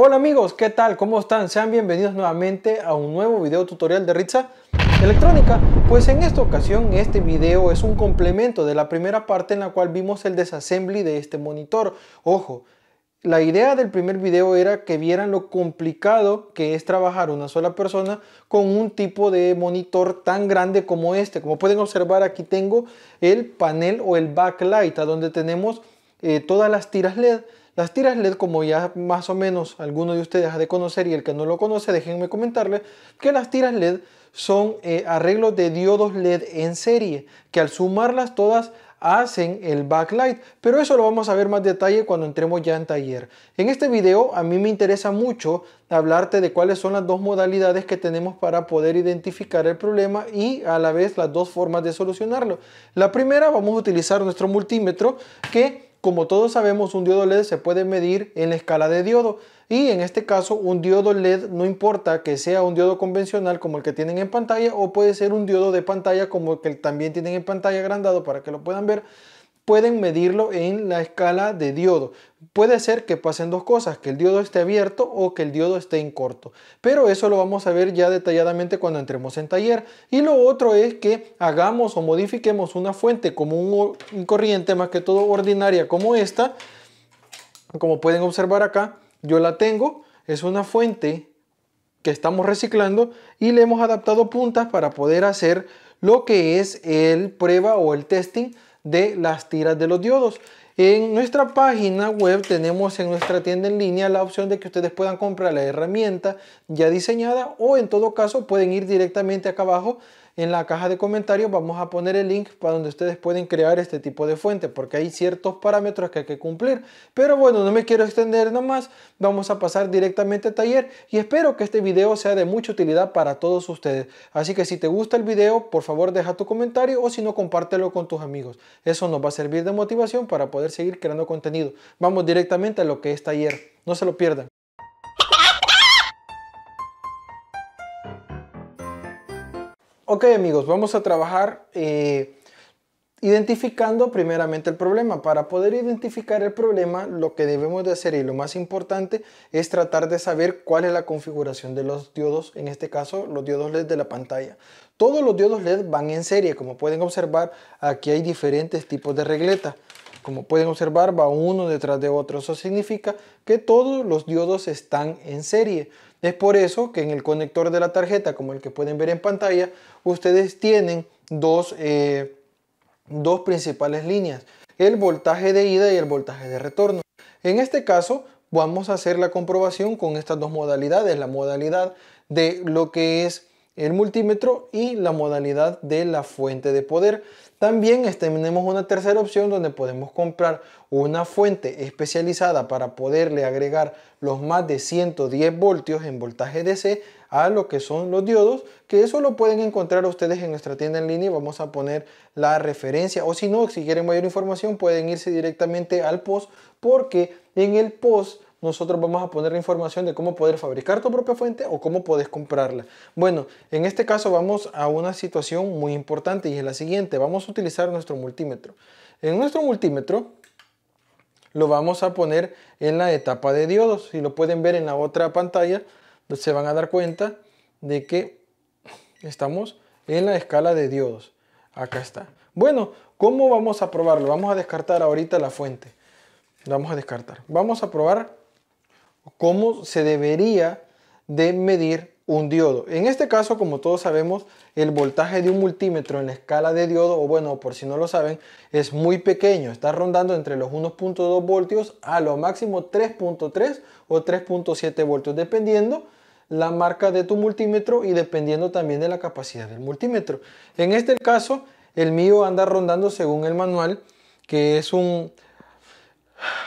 Hola amigos, ¿qué tal? ¿Cómo están? Sean bienvenidos nuevamente a un nuevo video tutorial de Ritza Electrónica. Pues en esta ocasión este video es un complemento de la primera parte en la cual vimos el desassembly de este monitor. Ojo, la idea del primer video era que vieran lo complicado que es trabajar una sola persona con un tipo de monitor tan grande como este. Como pueden observar aquí tengo el panel o el backlight a donde tenemos eh, todas las tiras LED. Las tiras LED, como ya más o menos alguno de ustedes ha de conocer y el que no lo conoce, déjenme comentarle que las tiras LED son eh, arreglos de diodos LED en serie, que al sumarlas todas hacen el backlight, pero eso lo vamos a ver más detalle cuando entremos ya en taller. En este video a mí me interesa mucho hablarte de cuáles son las dos modalidades que tenemos para poder identificar el problema y a la vez las dos formas de solucionarlo. La primera vamos a utilizar nuestro multímetro que como todos sabemos, un diodo LED se puede medir en la escala de diodo y en este caso un diodo LED no importa que sea un diodo convencional como el que tienen en pantalla o puede ser un diodo de pantalla como el que también tienen en pantalla agrandado para que lo puedan ver pueden medirlo en la escala de diodo. Puede ser que pasen dos cosas, que el diodo esté abierto o que el diodo esté en corto. Pero eso lo vamos a ver ya detalladamente cuando entremos en taller. Y lo otro es que hagamos o modifiquemos una fuente como un, corriente más que todo ordinaria como esta. Como pueden observar acá, yo la tengo. Es una fuente que estamos reciclando y le hemos adaptado puntas para poder hacer lo que es el prueba o el testing de las tiras de los diodos. En nuestra página web tenemos en nuestra tienda en línea la opción de que ustedes puedan comprar la herramienta ya diseñada o en todo caso pueden ir directamente acá abajo en la caja de comentarios vamos a poner el link para donde ustedes pueden crear este tipo de fuente, porque hay ciertos parámetros que hay que cumplir. Pero bueno, no me quiero extender nomás, vamos a pasar directamente al taller y espero que este video sea de mucha utilidad para todos ustedes. Así que si te gusta el video, por favor deja tu comentario o si no, compártelo con tus amigos. Eso nos va a servir de motivación para poder seguir creando contenido. Vamos directamente a lo que es taller, no se lo pierdan. Ok amigos, vamos a trabajar eh, identificando primeramente el problema. Para poder identificar el problema, lo que debemos de hacer y lo más importante es tratar de saber cuál es la configuración de los diodos, en este caso los diodos LED de la pantalla. Todos los diodos LED van en serie, como pueden observar aquí hay diferentes tipos de regleta. Como pueden observar va uno detrás de otro, eso significa que todos los diodos están en serie. Es por eso que en el conector de la tarjeta, como el que pueden ver en pantalla, ustedes tienen dos, eh, dos principales líneas, el voltaje de ida y el voltaje de retorno. En este caso, vamos a hacer la comprobación con estas dos modalidades, la modalidad de lo que es el multímetro y la modalidad de la fuente de poder. También este, tenemos una tercera opción donde podemos comprar una fuente especializada para poderle agregar los más de 110 voltios en voltaje DC a lo que son los diodos, que eso lo pueden encontrar ustedes en nuestra tienda en línea, y vamos a poner la referencia o si no, si quieren mayor información pueden irse directamente al post porque en el post nosotros vamos a poner la información de cómo poder fabricar tu propia fuente o cómo puedes comprarla. Bueno, en este caso vamos a una situación muy importante y es la siguiente. Vamos a utilizar nuestro multímetro. En nuestro multímetro lo vamos a poner en la etapa de diodos. Si lo pueden ver en la otra pantalla, se van a dar cuenta de que estamos en la escala de diodos. Acá está. Bueno, ¿cómo vamos a probarlo? Vamos a descartar ahorita la fuente. Vamos a descartar. Vamos a probar cómo se debería de medir un diodo. En este caso, como todos sabemos, el voltaje de un multímetro en la escala de diodo, o bueno, por si no lo saben, es muy pequeño. Está rondando entre los 1.2 voltios a lo máximo 3.3 o 3.7 voltios, dependiendo la marca de tu multímetro y dependiendo también de la capacidad del multímetro. En este caso, el mío anda rondando según el manual, que es un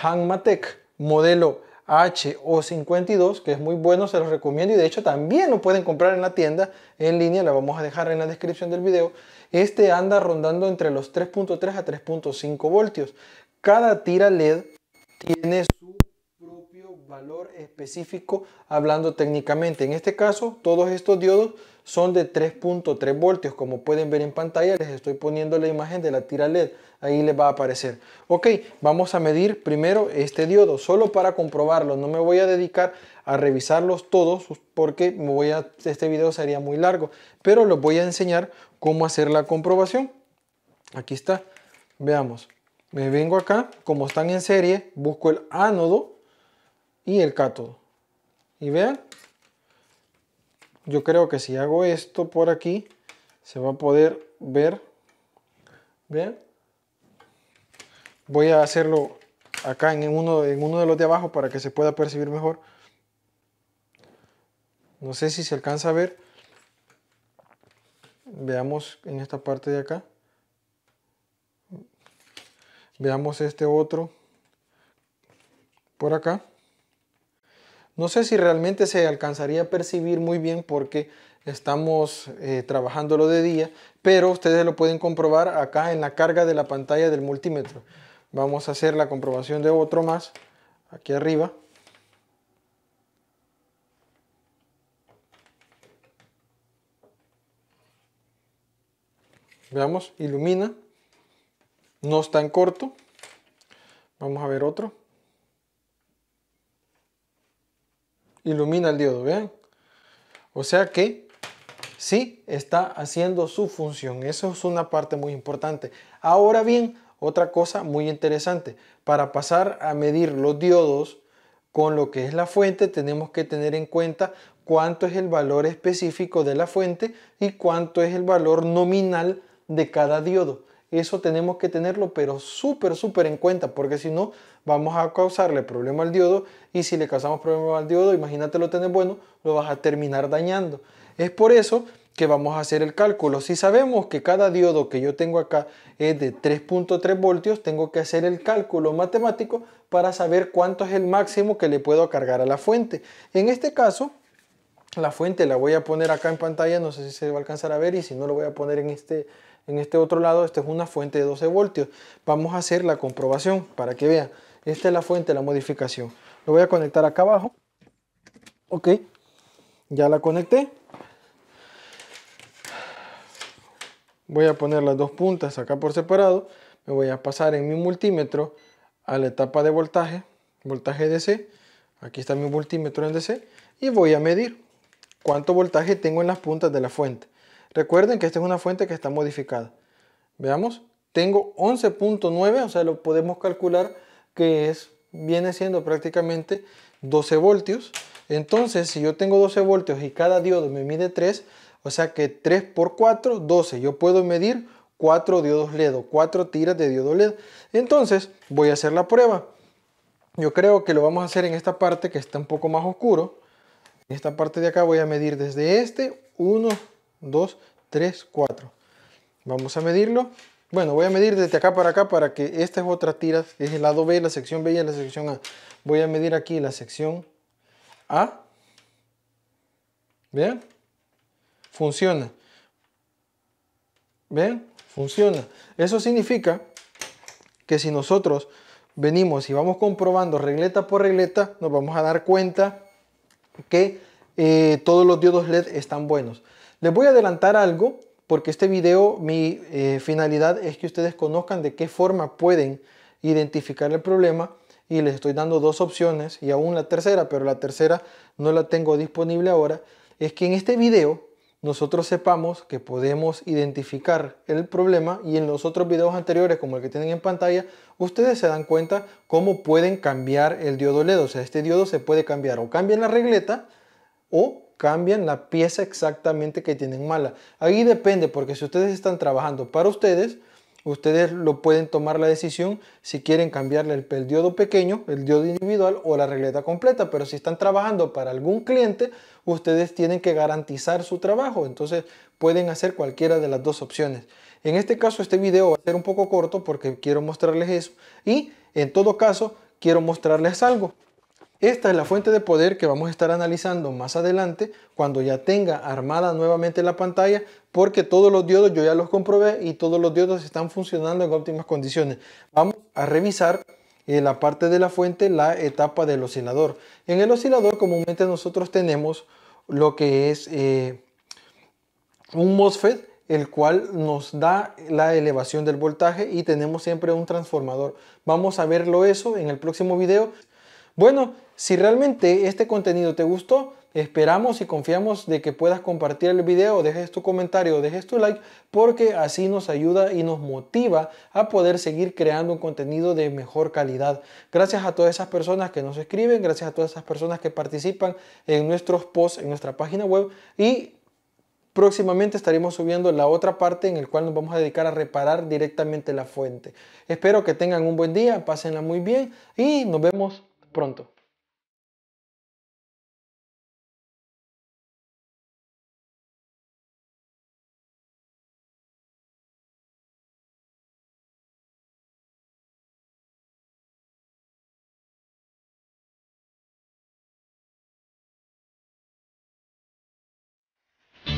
Hangmatek modelo HO52, que es muy bueno, se los recomiendo y de hecho también lo pueden comprar en la tienda en línea, la vamos a dejar en la descripción del video. Este anda rondando entre los 3.3 a 3.5 voltios. Cada tira LED tiene valor específico hablando técnicamente. En este caso, todos estos diodos son de 3.3 voltios. Como pueden ver en pantalla, les estoy poniendo la imagen de la tira LED. Ahí les va a aparecer. Ok, vamos a medir primero este diodo, solo para comprobarlo. No me voy a dedicar a revisarlos todos porque me voy a, este video sería muy largo. Pero les voy a enseñar cómo hacer la comprobación. Aquí está. Veamos. Me vengo acá, como están en serie, busco el ánodo y el cátodo. Y vean, yo creo que si hago esto por aquí, se va a poder ver. Vean, voy a hacerlo acá en uno, en uno de los de abajo para que se pueda percibir mejor. No sé si se alcanza a ver. Veamos en esta parte de acá. Veamos este otro por acá. No sé si realmente se alcanzaría a percibir muy bien porque estamos eh, trabajándolo de día, pero ustedes lo pueden comprobar acá en la carga de la pantalla del multímetro. Vamos a hacer la comprobación de otro más aquí arriba. Veamos, ilumina. No está en corto. Vamos a ver otro. ilumina el diodo, ¿vean? O sea que sí está haciendo su función. Eso es una parte muy importante. Ahora bien, otra cosa muy interesante. Para pasar a medir los diodos con lo que es la fuente, tenemos que tener en cuenta cuánto es el valor específico de la fuente y cuánto es el valor nominal de cada diodo. Eso tenemos que tenerlo, pero súper, súper en cuenta, porque si no, vamos a causarle problema al diodo. Y si le causamos problema al diodo, imagínate lo tenés bueno, lo vas a terminar dañando. Es por eso que vamos a hacer el cálculo. Si sabemos que cada diodo que yo tengo acá es de 3.3 voltios, tengo que hacer el cálculo matemático para saber cuánto es el máximo que le puedo cargar a la fuente. En este caso, la fuente la voy a poner acá en pantalla, no sé si se va a alcanzar a ver y si no lo voy a poner en este, en este otro lado, esta es una fuente de 12 voltios. Vamos a hacer la comprobación para que vean. Esta es la fuente, la modificación. Lo voy a conectar acá abajo. Ok, ya la conecté. Voy a poner las dos puntas acá por separado. Me voy a pasar en mi multímetro a la etapa de voltaje, voltaje DC. Aquí está mi multímetro en DC y voy a medir cuánto voltaje tengo en las puntas de la fuente. Recuerden que esta es una fuente que está modificada. Veamos, tengo 11.9, o sea, lo podemos calcular que es, viene siendo prácticamente 12 voltios. Entonces, si yo tengo 12 voltios y cada diodo me mide 3, o sea que 3 por 4, 12. Yo puedo medir 4 diodos LED o 4 tiras de diodo LED. Entonces, voy a hacer la prueba. Yo creo que lo vamos a hacer en esta parte que está un poco más oscuro. Esta parte de acá voy a medir desde este 1, 2, 3, 4. Vamos a medirlo. Bueno, voy a medir desde acá para acá para que esta es otra tira. Es el lado B, la sección B y la sección A. Voy a medir aquí la sección A. bien Funciona. ¿Ven? Funciona. Eso significa que si nosotros venimos y vamos comprobando regleta por regleta, nos vamos a dar cuenta que eh, todos los diodos LED están buenos. Les voy a adelantar algo porque este video mi eh, finalidad es que ustedes conozcan de qué forma pueden identificar el problema y les estoy dando dos opciones y aún la tercera, pero la tercera no la tengo disponible ahora, es que en este video nosotros sepamos que podemos identificar el problema y en los otros videos anteriores como el que tienen en pantalla, ustedes se dan cuenta cómo pueden cambiar el diodo LED. O sea, este diodo se puede cambiar o cambian la regleta o cambian la pieza exactamente que tienen mala. Ahí depende porque si ustedes están trabajando para ustedes, ustedes lo pueden tomar la decisión si quieren cambiarle el, diodo pequeño, el diodo individual o la regleta completa. Pero si están trabajando para algún cliente, ustedes tienen que garantizar su trabajo. Entonces pueden hacer cualquiera de las dos opciones. En este caso, este video va a ser un poco corto porque quiero mostrarles eso. Y en todo caso, quiero mostrarles algo. Esta es la fuente de poder que vamos a estar analizando más adelante cuando ya tenga armada nuevamente la pantalla porque todos los diodos yo ya los comprobé y todos los diodos están funcionando en óptimas condiciones. Vamos a revisar eh, la parte de la fuente la etapa del oscilador. En el oscilador comúnmente nosotros tenemos lo que es eh, un MOSFET el cual nos da la elevación del voltaje y tenemos siempre un transformador. Vamos a verlo eso en el próximo video. Bueno, si realmente este contenido te gustó, esperamos y confiamos de que puedas compartir el video, dejes tu comentario, dejes tu like, porque así nos ayuda y nos motiva a poder seguir creando un contenido de mejor calidad. Gracias a todas esas personas que nos escriben, gracias a todas esas personas que participan en nuestros posts, en nuestra página web y Próximamente estaremos subiendo la otra parte en el cual nos vamos a dedicar a reparar directamente la fuente. Espero que tengan un buen día, pásenla muy bien y nos vemos pronto.